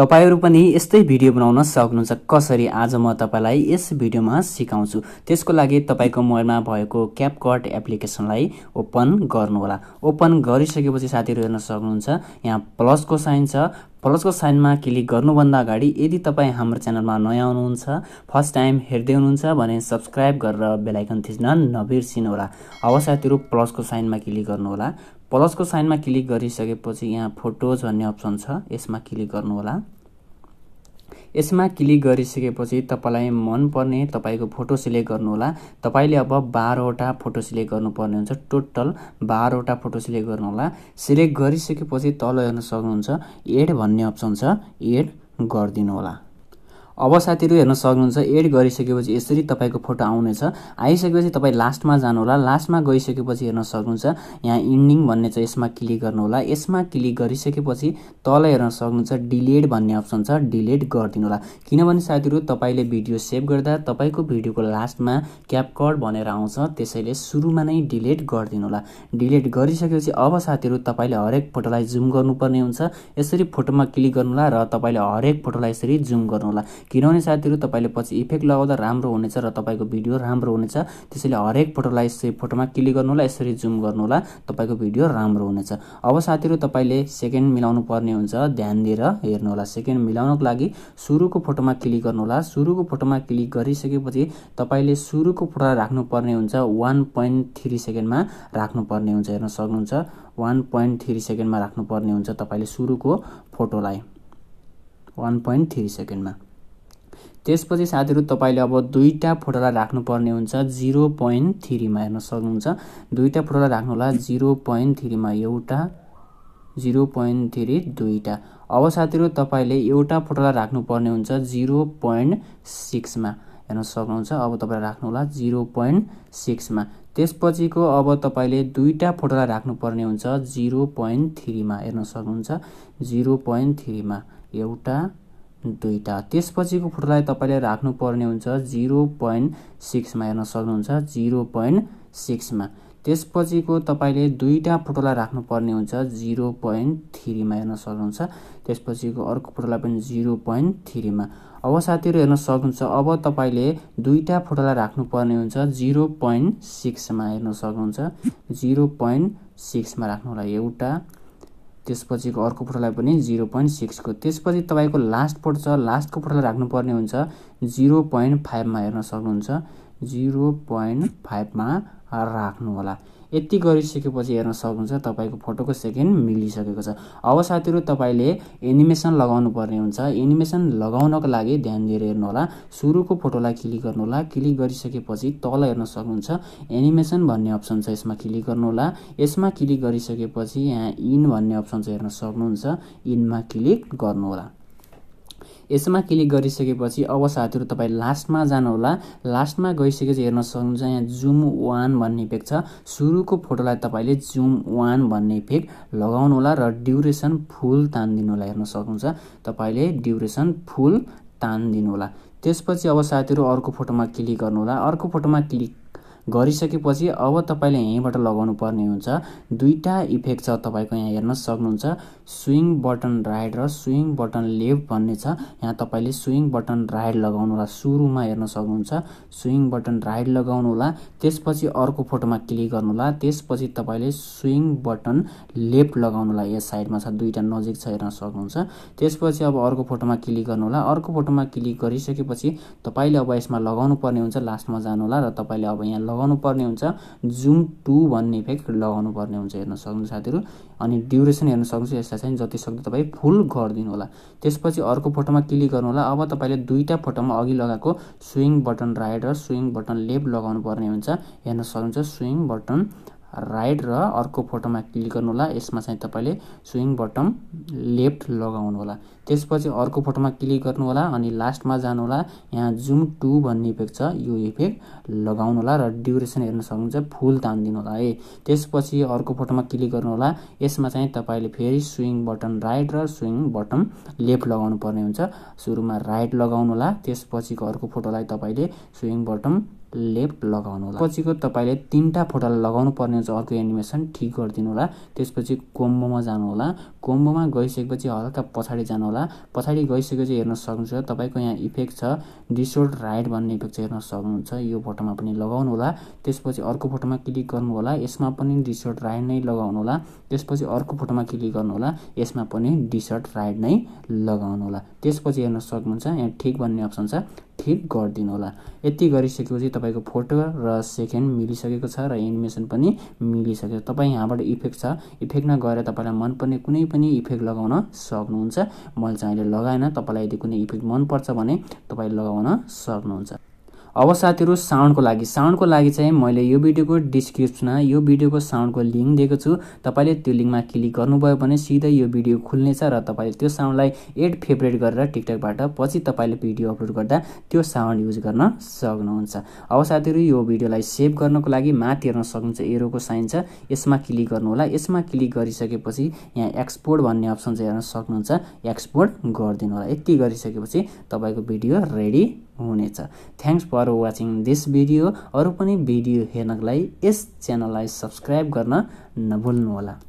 तपाईँहरू पनि यस्तै भिडियो बनाउन सक्नुहुन्छ कसरी आज म तपाईँलाई यस भिडियोमा सिकाउँछु त्यसको लागि तपाईँको मोबाइलमा भएको क्यापकट एप्लिकेसनलाई ओपन गर्नुहोला ओपन गरिसकेपछि साथीहरू हेर्न सक्नुहुन्छ यहाँ प्लसको साइन छ प्लसको साइनमा क्लिक गर्नुभन्दा अगाडि यदि तपाईँ हाम्रो च्यानलमा नयाँ आउनुहुन्छ फर्स्ट टाइम हेर्दै हुनुहुन्छ भने सब्सक्राइब गरेर बेलायकन थिच्न नबिर्सिनुहोला अब साथीहरू प्लसको साइनमा क्लिक गर्नुहोला प्लसको साइनमा क्लिक गरिसकेपछि यहाँ फोटोज भन्ने अप्सन छ यसमा क्लिक गर्नुहोला यसमा क्लिक गरिसकेपछि तपाईँलाई मनपर्ने तपाईँको फोटो सिलेक्ट गर्नुहोला तपाईँले अब बाह्रवटा फोटो सिलेक्ट गर्नुपर्ने हुन्छ टोटल बाह्रवटा फोटो सिलेक्ट गर्नुहोला सिलेक्ट गरिसकेपछि तल हेर्न सक्नुहुन्छ एड भन्ने अप्सन छ एड गरिदिनुहोला अब साथीहरू हेर्न सक्नुहुन्छ एड गरिसकेपछि यसरी तपाईँको फोटो आउनेछ आइसकेपछि तपाईँ लास्टमा जानुहोला लास्टमा गइसकेपछि हेर्न सक्नुहुन्छ यहाँ इन्डिङ भन्ने छ यसमा क्लिक गर्नुहोला यसमा क्लिक गरिसकेपछि तल हेर्न सक्नुहुन्छ डिलेट भन्ने अप्सन छ डिलेट होला किनभने साथीहरू तपाईँले भिडियो सेभ गर्दा तपाईँको भिडियोको लास्टमा क्यापकट भनेर आउँछ त्यसैले सुरुमा नै डिलेट होला डिलेट गरिसकेपछि अब साथीहरू तपाईँले हरेक फोटोलाई जुम गर्नुपर्ने हुन्छ यसरी फोटोमा क्लिक गर्नु होला र तपाईँले हरेक फोटोलाई यसरी जुम गर्नुहोला किनभने साथीहरू तपाईँले पछि इफेक्ट लगाउँदा राम्रो हुनेछ र तपाईँको भिडियो राम्रो हुनेछ त्यसैले हरेक फोटोलाई यसरी फोटोमा क्लिक गर्नु होला यसरी जुम होला तपाईँको भिडियो राम्रो हुनेछ अब साथीहरू तपाईँले सेकेन्ड मिलाउनु पर्ने हुन्छ ध्यान दिएर हेर्नु होला सेकेन्ड मिलाउनको लागि सुरुको फोटोमा क्लिक गर्नु होला सुरुको फोटोमा क्लिक गरिसकेपछि तपाईँले सुरुको फोटो राख्नुपर्ने हुन्छ वान पोइन्ट थ्री सेकेन्डमा राख्नुपर्ने हुन्छ हेर्न सक्नुहुन्छ वान पोइन्ट थ्री सेकेन्डमा राख्नुपर्ने हुन्छ तपाईँले सुरुको फोटोलाई वान पोइन्ट थ्री सेकेन्डमा त्यसपछि साथीहरू तपाईँले अब दुईवटा फोटोलाई राख्नुपर्ने हुन्छ जिरो पोइन्ट थ्रीमा हेर्न सक्नुहुन्छ दुईवटा फोटोलाई राख्नुहोला जिरो पोइन्ट थ्रीमा एउटा जिरो पोइन्ट थ्री दुईवटा अब साथीहरू तपाईँले एउटा फोटोलाई राख्नुपर्ने हुन्छ जिरो पोइन्ट सिक्समा हेर्न सक्नुहुन्छ अब तपाईँले राख्नुहोला जिरो पोइन्ट सिक्समा त्यसपछिको अब तपाईँले दुईवटा फोटोलाई राख्नुपर्ने हुन्छ जिरो पोइन्ट थ्रीमा हेर्न सक्नुहुन्छ जिरो पोइन्ट थ्रीमा एउटा दुईवटा त्यसपछिको फुटलाई तपाईँले राख्नुपर्ने हुन्छ जिरो पोइन्ट सिक्समा हेर्न सक्नुहुन्छ जिरो पोइन्ट सिक्समा त्यसपछिको तपाईँले दुईवटा फुटोलाई राख्नुपर्ने हुन्छ जिरो पोइन्ट थ्रीमा हेर्न सक्नुहुन्छ त्यसपछिको अर्को फोटोलाई पनि जिरो पोइन्ट थ्रीमा अब साथीहरू हेर्न सक्नुहुन्छ अब तपाईँले दुईवटा फुटोलाई राख्नुपर्ने हुन्छ जिरो पोइन्ट सिक्समा हेर्न सक्नुहुन्छ जिरो पोइन्ट सिक्समा होला एउटा त्यसपछिको अर्को फोटोलाई पनि जिरो पोइन्ट सिक्सको त्यसपछि तपाईँको लास्ट फोटो छ लास्टको फोटोलाई राख्नुपर्ने हुन्छ जिरो पोइन्ट फाइभमा हेर्न सक्नुहुन्छ जिरो पोइन्ट फाइभमा राख्नुहोला यति गरिसकेपछि हेर्न सक्नुहुन्छ तपाईँको फोटोको सेकेन्ड मिलिसकेको छ अब साथीहरू तपाईँले एनिमेसन लगाउनु पर्ने हुन्छ एनिमेसन लगाउनको लागि ध्यान दिएर हेर्नुहोला सुरुको फोटोलाई क्लिक गर्नुहोला क्लिक गरिसकेपछि तल हेर्न सक्नुहुन्छ एनिमेसन भन्ने अप्सन छ यसमा क्लिक गर्नुहोला यसमा क्लिक गरिसकेपछि यहाँ इन भन्ने अप्सन छ हेर्न सक्नुहुन्छ इनमा क्लिक गर्नुहोला यसमा क्लिक गरिसकेपछि अब साथीहरू तपाईँ लास्टमा जानुहोला लास्टमा गइसकेपछि हेर्न सक्नुहुन्छ यहाँ जुम वान भन्ने इफेक्ट छ सुरुको फोटोलाई तपाईँले जुम वान भन्ने इफेक्ट लगाउनुहोला र ड्युरेसन फुल तानिदिनुहोला हेर्न सक्नुहुन्छ तपाईँले ड्युरेसन फुल तानिदिनुहोला त्यसपछि अब साथीहरू अर्को फोटोमा क्लिक गर्नुहोला अर्को फोटोमा क्लिक गरिसकेपछि अब तपाईँले यहीँबाट लगाउनु पर्ने हुन्छ दुईवटा इफेक्ट छ तपाईँको यहाँ हेर्न सक्नुहुन्छ स्विङ बटन राइट र स्विङ बटन लेफ्ट भन्ने छ यहाँ तपाईँले स्विङ बटन राइट लगाउनु होला सुरुमा हेर्न सक्नुहुन्छ स्विङ बटन राइट लगाउनु होला त्यसपछि अर्को फोटोमा क्लिक गर्नु होला त्यसपछि तपाईँले स्विङ बटन लेफ्ट लगाउनु होला यस साइडमा छ दुईवटा नजिक छ हेर्न सक्नुहुन्छ त्यसपछि अब अर्को फोटोमा क्लिक गर्नु होला अर्को फोटोमा क्लिक गरिसकेपछि तपाईँले अब यसमा लगाउनु पर्ने हुन्छ लास्टमा जानु होला र तपाईँले अब यहाँ लगाउनु पर्ने हुन्छ जुम टू भन्ने इफेक्ट लगाउनु पर्ने हुन्छ हेर्न सक्नुहुन्छ साथीहरू अनि ड्युरेसन हेर्न सक्नुहुन्छ यसलाई चाहिँ जतिसक्दो तपाईँ फुल गरिदिनु होला त्यसपछि अर्को फोटोमा क्लिक गर्नुहोला अब तपाईँले दुईवटा फोटोमा अघि लगाएको स्विङ बटन राइट र स्विङ बटन लेफ्ट लगाउनु पर्ने हुन्छ हेर्न सक्नुहुन्छ स्विङ बटन राइट र अर्को फोटोमा क्लिक गर्नुहोला यसमा चाहिँ तपाईँले स्विङ बटम लेफ्ट लगाउनु होला त्यसपछि अर्को फोटोमा क्लिक गर्नुहोला अनि लास्टमा जानुहोला यहाँ जुम टु भन्ने इफेक्ट छ यो इफेक्ट लगाउनु होला र ड्युरेसन हेर्न सक्नुहुन्छ फुल होला है त्यसपछि अर्को फोटोमा क्लिक गर्नुहोला यसमा चाहिँ तपाईँले फेरि स्विङ बटन राइट र स्विङ बटन लेफ्ट लगाउनु पर्ने हुन्छ सुरुमा राइट लगाउनु होला त्यसपछिको अर्को फोटोलाई तपाईँले स्विङ बटन लेफ्ट लगाउनु होला पछिको तपाईँले तिनवटा फोटोलाई लगाउनु पर्ने चाहिँ अर्को एनिमेसन ठिक गरिदिनु होला त्यसपछि कोम्बोमा जानुहोला कोम्बोमा गइसकेपछि हल्का पछाडि जानु होला पछाडि गइसकेपछि हेर्न सक्नुहुन्छ तपाईँको यहाँ इफेक्ट छ डिसोल्ड राइट भन्ने इफेक्ट चाहिँ हेर्न सक्नुहुन्छ यो फोटोमा पनि लगाउनु होला त्यसपछि अर्को फोटोमा क्लिक गर्नु होला यसमा पनि डिसोल्ड राइट नै लगाउनु होला त्यसपछि अर्को फोटोमा क्लिक गर्नु होला यसमा पनि डिसोल्ड राइट नै लगाउनु होला त्यसपछि हेर्न सक्नुहुन्छ यहाँ ठिक भन्ने अप्सन छ ठिक होला यति गरिसकेपछि तपाईँको फोटो र सेकेन्ड मिलिसकेको छ र एनिमेसन पनि मिलिसकेको छ तपाईँ यहाँबाट इफेक्ट छ इफेक्टमा गएर तपाईँलाई मनपर्ने कुनै पनि इफेक्ट लगाउन सक्नुहुन्छ मैले चाहिँ अहिले लगाएन तपाईँलाई यदि कुनै इफेक्ट मनपर्छ भने तपाईँ लगाउन सक्नुहुन्छ अब साथीहरू साउन्डको लागि साउन्डको लागि चाहिँ मैले यो भिडियोको डिस्क्रिप्सनमा यो भिडियोको साउन्डको लिङ्क दिएको छु तपाईँले त्यो लिङ्कमा क्लिक गर्नुभयो भने सिधै यो भिडियो खुल्नेछ र तपाईँले त्यो साउन्डलाई एड फेभरेट गरेर टिकटकबाट पछि तपाईँले भिडियो अपलोड गर्दा त्यो साउन्ड युज गर्न सक्नुहुन्छ अब साथीहरू यो भिडियोलाई सेभ गर्नको लागि माथि हेर्न सक्नुहुन्छ एरोको साइन छ यसमा क्लिक गर्नुहोला यसमा क्लिक गरिसकेपछि यहाँ एक्सपोर्ट भन्ने अप्सन चाहिँ हेर्न सक्नुहुन्छ एक्सपोर्ट गरिदिनु होला यति गरिसकेपछि तपाईँको भिडियो रेडी हुनेछ thanks for for watching this video अरू पनि भिडियो हेर्नको लागि यस च्यानललाई सब्सक्राइब गर्न नभुल्नुहोला